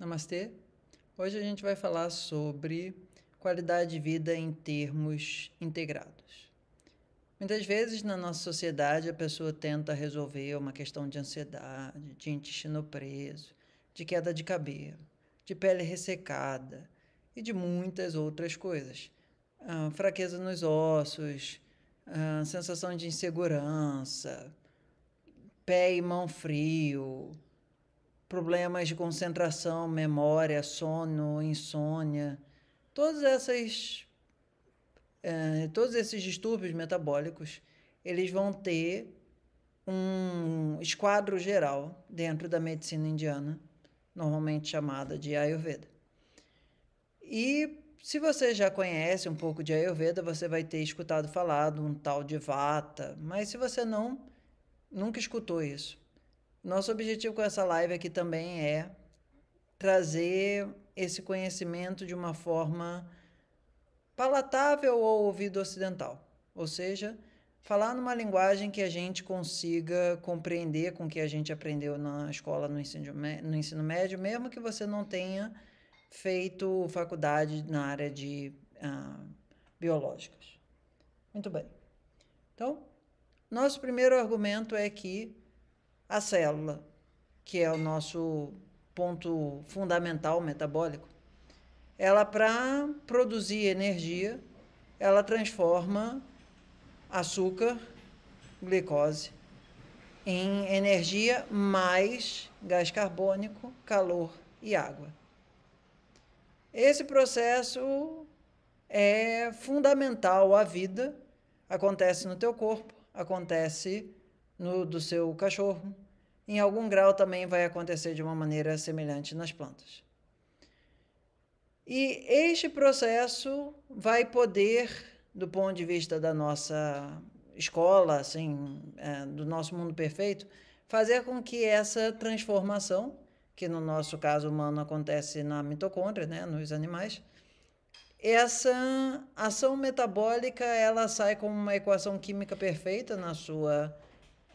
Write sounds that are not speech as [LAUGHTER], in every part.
Namastê! Hoje a gente vai falar sobre qualidade de vida em termos integrados. Muitas vezes na nossa sociedade a pessoa tenta resolver uma questão de ansiedade, de intestino preso, de queda de cabelo, de pele ressecada e de muitas outras coisas. Ah, fraqueza nos ossos, ah, sensação de insegurança, pé e mão frio, problemas de concentração, memória, sono, insônia, todas essas, é, todos esses distúrbios metabólicos, eles vão ter um esquadro geral dentro da medicina indiana, normalmente chamada de Ayurveda. E se você já conhece um pouco de Ayurveda, você vai ter escutado falar de um tal de Vata, mas se você não, nunca escutou isso, nosso objetivo com essa live aqui também é trazer esse conhecimento de uma forma palatável ao ouvido ocidental, ou seja, falar numa linguagem que a gente consiga compreender com o que a gente aprendeu na escola, no ensino, no ensino médio, mesmo que você não tenha feito faculdade na área de ah, biológicas. Muito bem. Então, nosso primeiro argumento é que a célula, que é o nosso ponto fundamental metabólico, ela para produzir energia, ela transforma açúcar, glicose em energia mais gás carbônico, calor e água. Esse processo é fundamental à vida, acontece no teu corpo, acontece no, do seu cachorro, em algum grau também vai acontecer de uma maneira semelhante nas plantas. E este processo vai poder, do ponto de vista da nossa escola, assim, é, do nosso mundo perfeito, fazer com que essa transformação, que no nosso caso humano acontece na mitocôndria, né, nos animais, essa ação metabólica ela sai como uma equação química perfeita na sua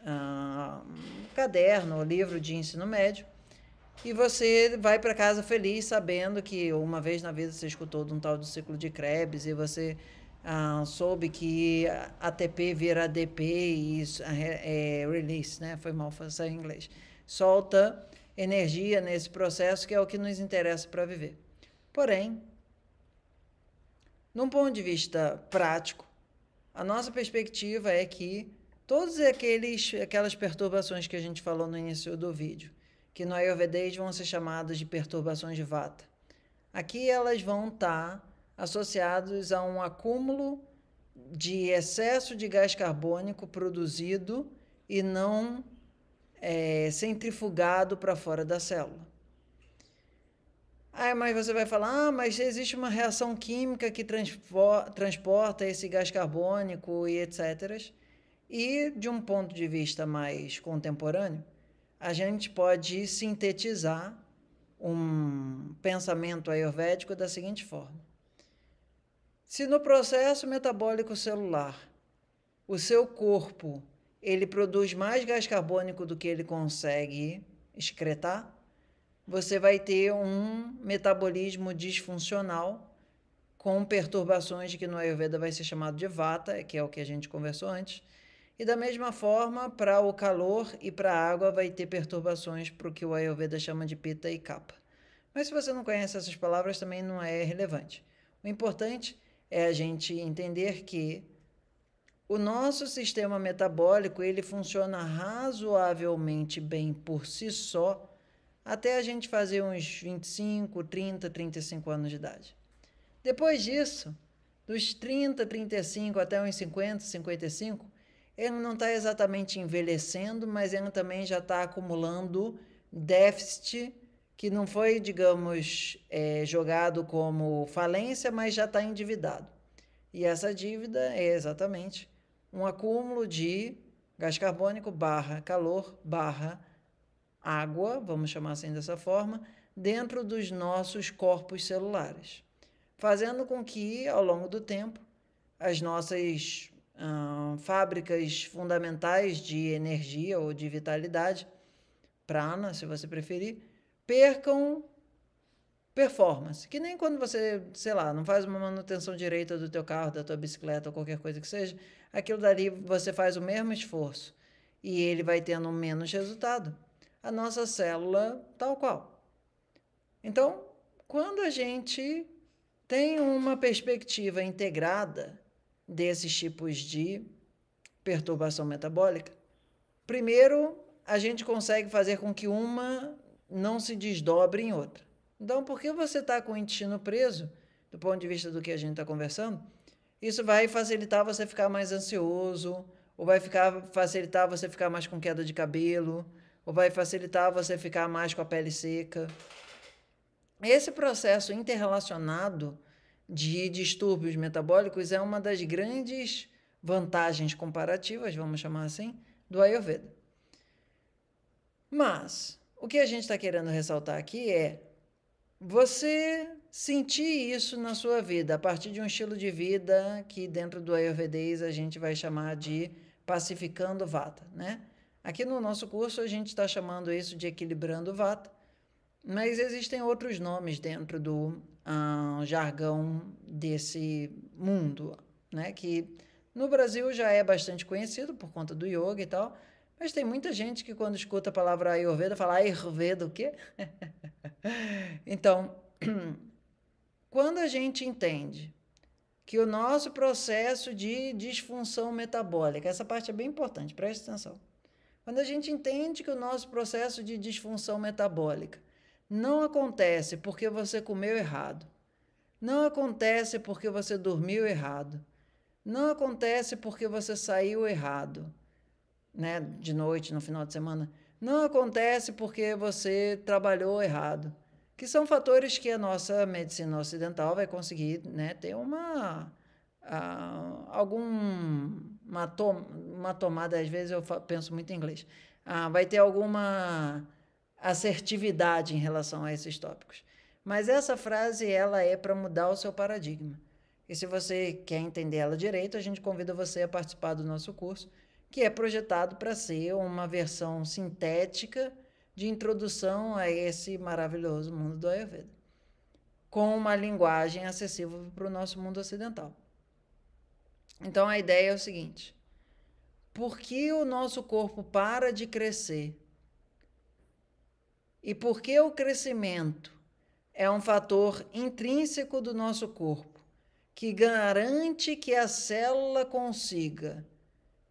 um caderno ou livro de ensino médio. E você vai para casa feliz sabendo que uma vez na vida você escutou de um tal do ciclo de Krebs e você ah, soube que ATP vira ADP e isso, é, release, né? Foi mal fazer em inglês. Solta energia nesse processo que é o que nos interessa para viver. Porém, num ponto de vista prático, a nossa perspectiva é que Todas aquelas perturbações que a gente falou no início do vídeo, que no Ayurvedês vão ser chamadas de perturbações de vata. Aqui elas vão estar tá associadas a um acúmulo de excesso de gás carbônico produzido e não é, centrifugado para fora da célula. Ah, mas você vai falar, ah, mas existe uma reação química que transporta esse gás carbônico e etc. E, de um ponto de vista mais contemporâneo, a gente pode sintetizar um pensamento ayurvédico da seguinte forma: se no processo metabólico celular o seu corpo ele produz mais gás carbônico do que ele consegue excretar, você vai ter um metabolismo disfuncional com perturbações que no Ayurveda vai ser chamado de vata, que é o que a gente conversou antes, e da mesma forma, para o calor e para a água vai ter perturbações para o que o Ayurveda chama de pita e capa. Mas se você não conhece essas palavras, também não é relevante. O importante é a gente entender que o nosso sistema metabólico ele funciona razoavelmente bem por si só até a gente fazer uns 25, 30, 35 anos de idade. Depois disso, dos 30, 35 até uns 50, 55, ele não está exatamente envelhecendo, mas ele também já está acumulando déficit que não foi, digamos, é, jogado como falência, mas já está endividado. E essa dívida é exatamente um acúmulo de gás carbônico barra calor barra água, vamos chamar assim dessa forma, dentro dos nossos corpos celulares, fazendo com que, ao longo do tempo, as nossas fábricas fundamentais de energia ou de vitalidade, prana, se você preferir, percam performance. Que nem quando você, sei lá, não faz uma manutenção direita do teu carro, da tua bicicleta ou qualquer coisa que seja, aquilo dali você faz o mesmo esforço e ele vai tendo menos resultado. A nossa célula tal qual. Então, quando a gente tem uma perspectiva integrada desses tipos de perturbação metabólica? Primeiro, a gente consegue fazer com que uma não se desdobre em outra. Então, porque você está com o intestino preso, do ponto de vista do que a gente está conversando, isso vai facilitar você ficar mais ansioso, ou vai ficar, facilitar você ficar mais com queda de cabelo, ou vai facilitar você ficar mais com a pele seca. Esse processo interrelacionado de distúrbios metabólicos é uma das grandes vantagens comparativas, vamos chamar assim, do Ayurveda. Mas o que a gente está querendo ressaltar aqui é você sentir isso na sua vida, a partir de um estilo de vida que dentro do Ayurvedês a gente vai chamar de pacificando vata, né? Aqui no nosso curso a gente está chamando isso de equilibrando vata, mas existem outros nomes dentro do um, jargão desse mundo, né? Que no Brasil já é bastante conhecido por conta do yoga e tal, mas tem muita gente que quando escuta a palavra Ayurveda fala Ayurveda o quê? [LAUGHS] então, [CLEARS THROAT] quando a gente entende que o nosso processo de disfunção metabólica, essa parte é bem importante, preste atenção. Quando a gente entende que o nosso processo de disfunção metabólica não acontece porque você comeu errado. Não acontece porque você dormiu errado. Não acontece porque você saiu errado, né, de noite no final de semana. Não acontece porque você trabalhou errado, que são fatores que a nossa medicina ocidental vai conseguir, né, ter uma uh, ah, alguma tom, uma tomada, às vezes eu penso muito em inglês, uh, vai ter alguma assertividade em relação a esses tópicos. Mas essa frase ela é para mudar o seu paradigma. E se você quer entender ela direito, a gente convida você a participar do nosso curso, que é projetado para ser uma versão sintética de introdução a esse maravilhoso mundo do Ayurveda, com uma linguagem acessível para o nosso mundo ocidental. Então a ideia é o seguinte: por que o nosso corpo para de crescer e porque o crescimento é um fator intrínseco do nosso corpo, que garante que a célula consiga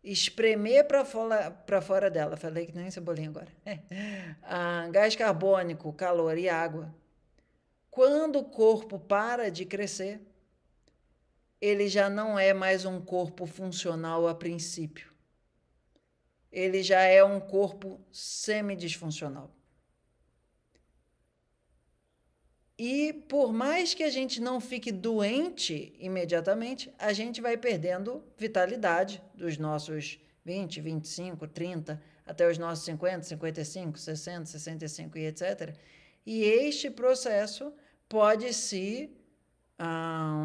espremer para fora, fora dela, falei que nem cebolinha agora, [LAUGHS] ah, gás carbônico, calor e água. Quando o corpo para de crescer, ele já não é mais um corpo funcional a princípio. Ele já é um corpo semidisfuncional. E por mais que a gente não fique doente imediatamente, a gente vai perdendo vitalidade dos nossos 20, 25, 30, até os nossos 50, 55, 60, 65 e etc. E este processo pode se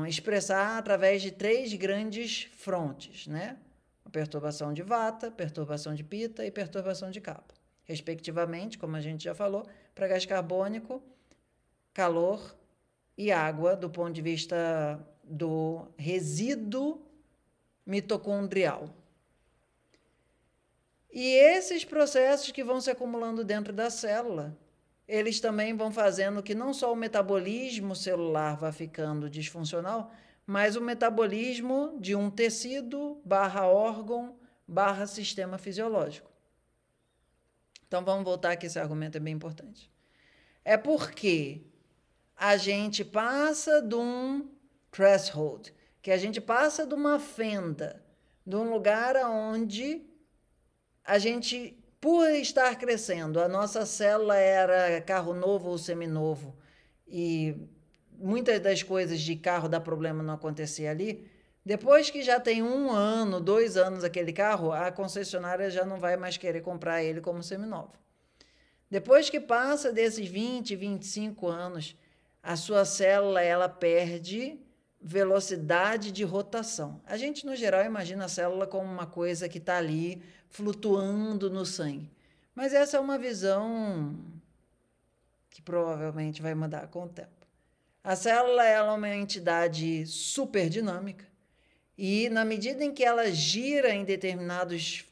expressar através de três grandes frontes, né? A perturbação de vata, perturbação de pita e perturbação de capa. Respectivamente, como a gente já falou, para gás carbônico, calor e água do ponto de vista do resíduo mitocondrial. E esses processos que vão se acumulando dentro da célula, eles também vão fazendo que não só o metabolismo celular vá ficando disfuncional, mas o metabolismo de um tecido barra órgão barra sistema fisiológico. Então vamos voltar que esse argumento é bem importante. É porque a gente passa de um threshold, que a gente passa de uma fenda, de um lugar onde a gente, por estar crescendo, a nossa célula era carro novo ou seminovo, e muitas das coisas de carro dá problema não acontecer ali. Depois que já tem um ano, dois anos aquele carro, a concessionária já não vai mais querer comprar ele como seminovo. Depois que passa desses 20, 25 anos, a sua célula ela perde velocidade de rotação. A gente, no geral, imagina a célula como uma coisa que está ali flutuando no sangue. Mas essa é uma visão que provavelmente vai mudar com o tempo. A célula ela é uma entidade super dinâmica e, na medida em que ela gira em determinados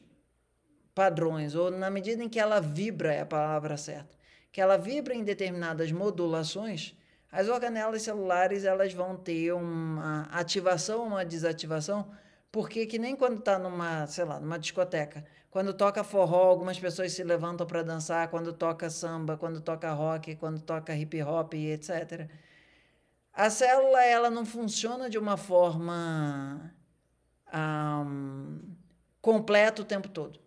padrões, ou na medida em que ela vibra é a palavra certa, que ela vibra em determinadas modulações, as organelas celulares elas vão ter uma ativação, uma desativação, porque que nem quando está numa, sei lá, numa discoteca, quando toca forró, algumas pessoas se levantam para dançar, quando toca samba, quando toca rock, quando toca hip hop, etc. A célula ela não funciona de uma forma um, completa o tempo todo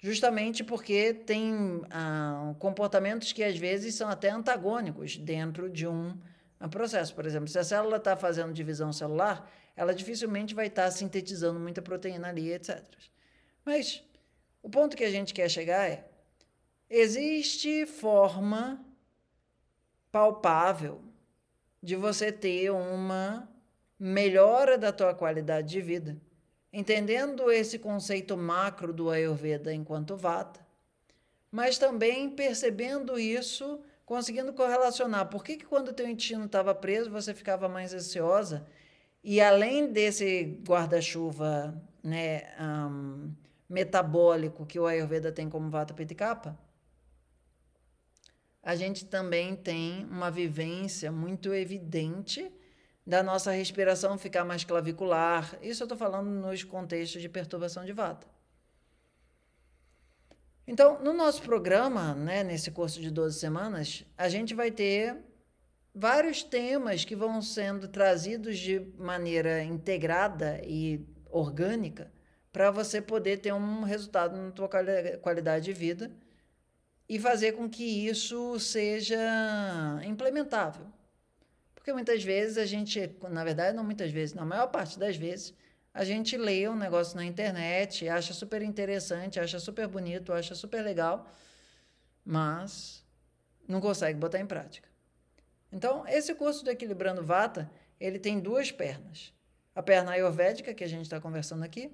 justamente porque tem ah, comportamentos que às vezes são até antagônicos dentro de um ah, processo. Por exemplo, se a célula está fazendo divisão celular, ela dificilmente vai estar tá sintetizando muita proteína ali, etc. Mas o ponto que a gente quer chegar é: existe forma palpável de você ter uma melhora da tua qualidade de vida entendendo esse conceito macro do Ayurveda enquanto Vata, mas também percebendo isso, conseguindo correlacionar. Por que, que quando o teu intestino estava preso, você ficava mais ansiosa? E além desse guarda-chuva né, um, metabólico que o Ayurveda tem como Vata Pitta a gente também tem uma vivência muito evidente da nossa respiração ficar mais clavicular. Isso eu estou falando nos contextos de perturbação de vata. Então, no nosso programa, né, nesse curso de 12 semanas, a gente vai ter vários temas que vão sendo trazidos de maneira integrada e orgânica para você poder ter um resultado na sua qualidade de vida e fazer com que isso seja implementável. Porque muitas vezes a gente, na verdade, não muitas vezes, na maior parte das vezes, a gente lê um negócio na internet, acha super interessante, acha super bonito, acha super legal, mas não consegue botar em prática. Então, esse curso do Equilibrando Vata, ele tem duas pernas. A perna ayurvédica, que a gente está conversando aqui,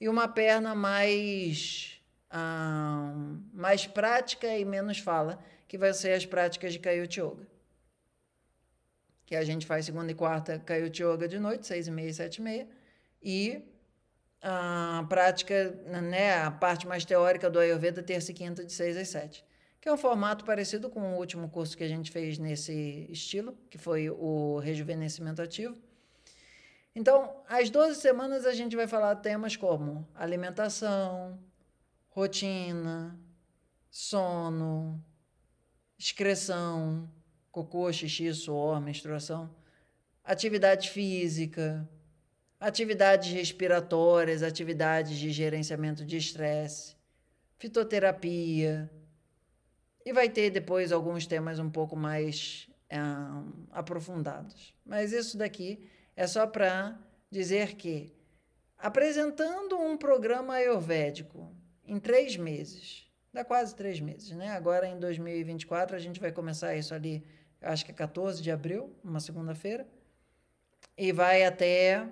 e uma perna mais, ah, mais prática e menos fala, que vai ser as práticas de Kayut Yoga que a gente faz segunda e quarta caiu Yoga de noite, seis e meia, sete e meia, e a prática, né, a parte mais teórica do Ayurveda, terça e quinta, de 6 às 7. Que é um formato parecido com o último curso que a gente fez nesse estilo, que foi o Rejuvenescimento Ativo. Então, às 12 semanas a gente vai falar temas como alimentação, rotina, sono, excreção, cocô, xixi, suor, menstruação, atividade física, atividades respiratórias, atividades de gerenciamento de estresse, fitoterapia. E vai ter depois alguns temas um pouco mais é, aprofundados. Mas isso daqui é só para dizer que, apresentando um programa ayurvédico em três meses, dá quase três meses, né? Agora em 2024 a gente vai começar isso ali acho que é 14 de abril, uma segunda-feira, e vai até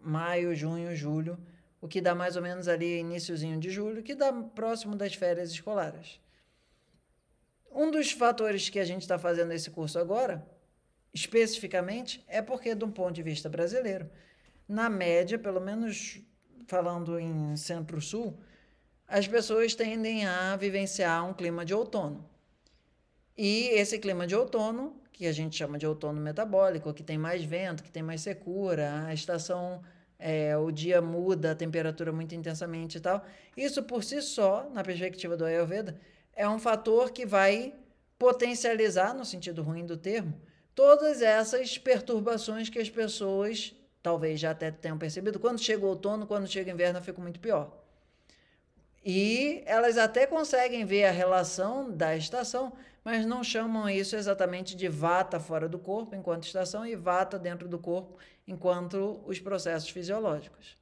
maio, junho, julho, o que dá mais ou menos ali iníciozinho de julho, que dá próximo das férias escolares. Um dos fatores que a gente está fazendo esse curso agora, especificamente, é porque, de um ponto de vista brasileiro, na média, pelo menos falando em centro-sul, as pessoas tendem a vivenciar um clima de outono. E esse clima de outono, que a gente chama de outono metabólico, que tem mais vento, que tem mais secura, a estação, é, o dia muda a temperatura muito intensamente e tal. Isso por si só, na perspectiva do Ayurveda, é um fator que vai potencializar, no sentido ruim do termo, todas essas perturbações que as pessoas talvez já até tenham percebido. Quando chega o outono, quando chega o inverno, fica muito pior. E elas até conseguem ver a relação da estação, mas não chamam isso exatamente de vata fora do corpo enquanto estação e vata dentro do corpo enquanto os processos fisiológicos.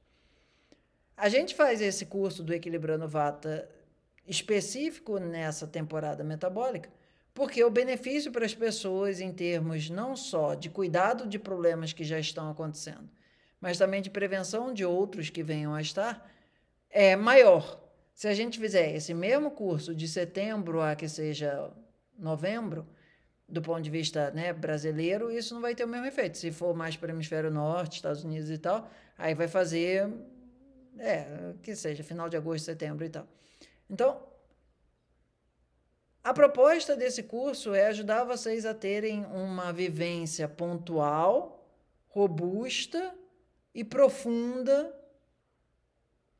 A gente faz esse curso do Equilibrando Vata específico nessa temporada metabólica, porque o benefício para as pessoas em termos não só de cuidado de problemas que já estão acontecendo, mas também de prevenção de outros que venham a estar, é maior. Se a gente fizer esse mesmo curso de setembro a que seja novembro, do ponto de vista né, brasileiro, isso não vai ter o mesmo efeito. Se for mais para o hemisfério norte, Estados Unidos e tal, aí vai fazer, é, que seja, final de agosto, setembro e tal. Então, a proposta desse curso é ajudar vocês a terem uma vivência pontual, robusta e profunda,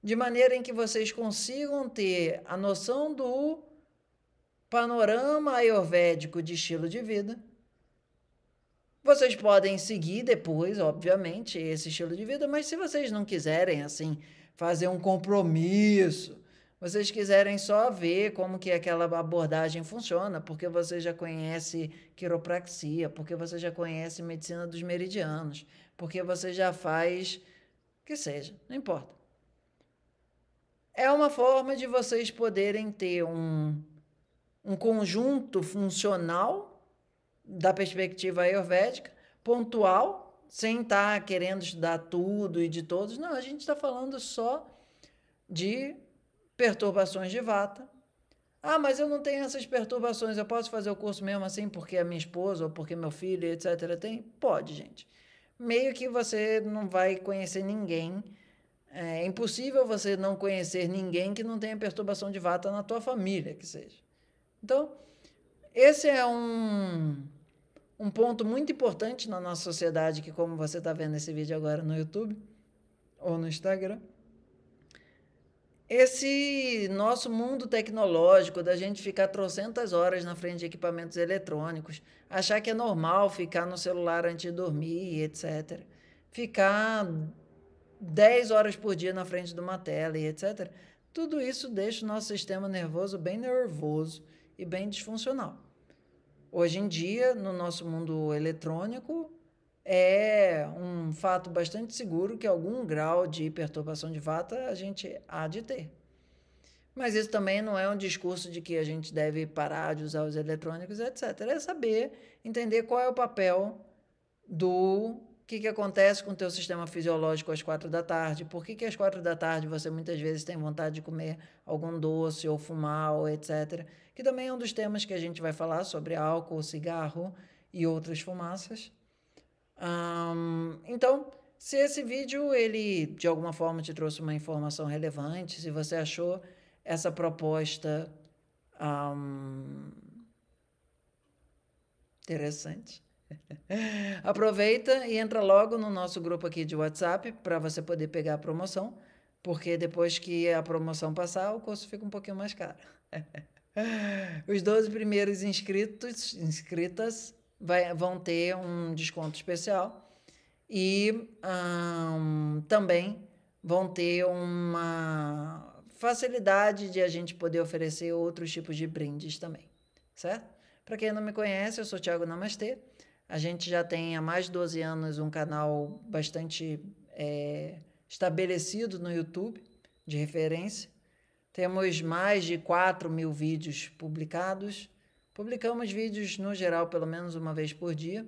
de maneira em que vocês consigam ter a noção do panorama ayurvédico de estilo de vida. Vocês podem seguir depois, obviamente, esse estilo de vida, mas se vocês não quiserem assim fazer um compromisso, vocês quiserem só ver como que aquela abordagem funciona, porque você já conhece quiropraxia, porque você já conhece medicina dos meridianos, porque você já faz que seja, não importa. É uma forma de vocês poderem ter um um conjunto funcional da perspectiva ayurvédica, pontual, sem estar tá querendo estudar tudo e de todos. Não, a gente está falando só de perturbações de vata. Ah, mas eu não tenho essas perturbações, eu posso fazer o curso mesmo assim porque a minha esposa ou porque meu filho, etc. tem? Pode, gente. Meio que você não vai conhecer ninguém. É impossível você não conhecer ninguém que não tenha perturbação de vata na tua família, que seja. Então, esse é um, um ponto muito importante na nossa sociedade, que como você está vendo esse vídeo agora no YouTube ou no Instagram, esse nosso mundo tecnológico da gente ficar trocentas horas na frente de equipamentos eletrônicos, achar que é normal ficar no celular antes de dormir, etc. Ficar 10 horas por dia na frente de uma tela etc. Tudo isso deixa o nosso sistema nervoso bem nervoso e bem disfuncional. Hoje em dia, no nosso mundo eletrônico, é um fato bastante seguro que algum grau de perturbação de vata a gente há de ter. Mas isso também não é um discurso de que a gente deve parar de usar os eletrônicos, etc. É saber, entender qual é o papel do que, que acontece com o teu sistema fisiológico às quatro da tarde? Por que, que às quatro da tarde você muitas vezes tem vontade de comer algum doce ou fumar ou etc? Que também é um dos temas que a gente vai falar sobre álcool, cigarro e outras fumaças. Um, então, se esse vídeo ele de alguma forma te trouxe uma informação relevante, se você achou essa proposta um, interessante Aproveita e entra logo no nosso grupo aqui de WhatsApp para você poder pegar a promoção, porque depois que a promoção passar, o curso fica um pouquinho mais caro. [LAUGHS] Os 12 primeiros inscritos, inscritas, vai, vão ter um desconto especial e também vão ter uma facilidade de a gente poder oferecer outros tipos de brindes também, certo? Para quem não me conhece, eu sou Thiago Namastê a gente já tem há mais de 12 anos um canal bastante é, estabelecido no YouTube, de referência. Temos mais de 4 mil vídeos publicados. Publicamos vídeos, no geral, pelo menos uma vez por dia.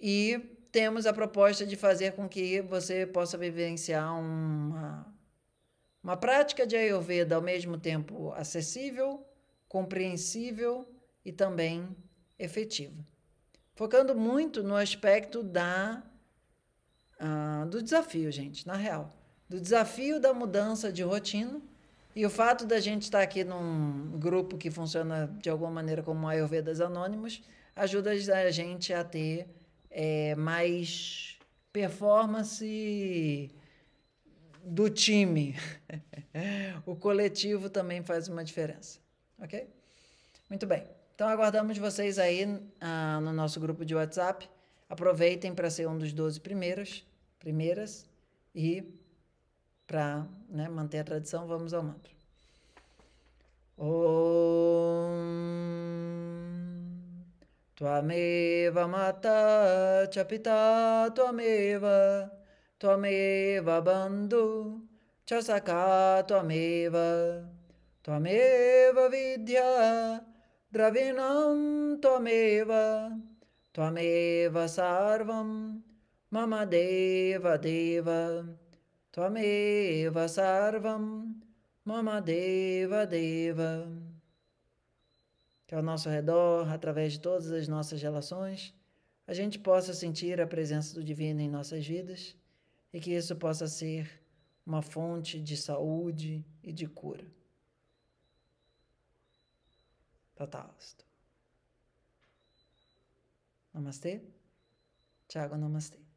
E temos a proposta de fazer com que você possa vivenciar uma, uma prática de Ayurveda ao mesmo tempo acessível, compreensível e também efetiva focando muito no aspecto da ah, do desafio, gente, na real, do desafio da mudança de rotina e o fato da gente estar aqui num grupo que funciona de alguma maneira como Ayurvedas Anônimos ajuda a gente a ter é, mais performance do time. [LAUGHS] o coletivo também faz uma diferença, ok? Muito bem. Então aguardamos vocês aí ah, no nosso grupo de WhatsApp. Aproveitem para ser um dos 12 primeiros, primeiras e para né, manter a tradição, vamos ao mantra. Om Tvameva Mata Chapita Tvameva Tvameva Bandhu Chasaka Tvameva Tvameva Vidya द्रविणं त्वमेव त्वमेव सर्वं मम deva देव त्वमेव सर्वं मम देव Que ao nosso redor, através de todas as nossas relações, a gente possa sentir a presença do Divino em nossas vidas e que isso possa ser uma fonte de saúde e de cura. Tatasto. Namastê. Tiago, namastê.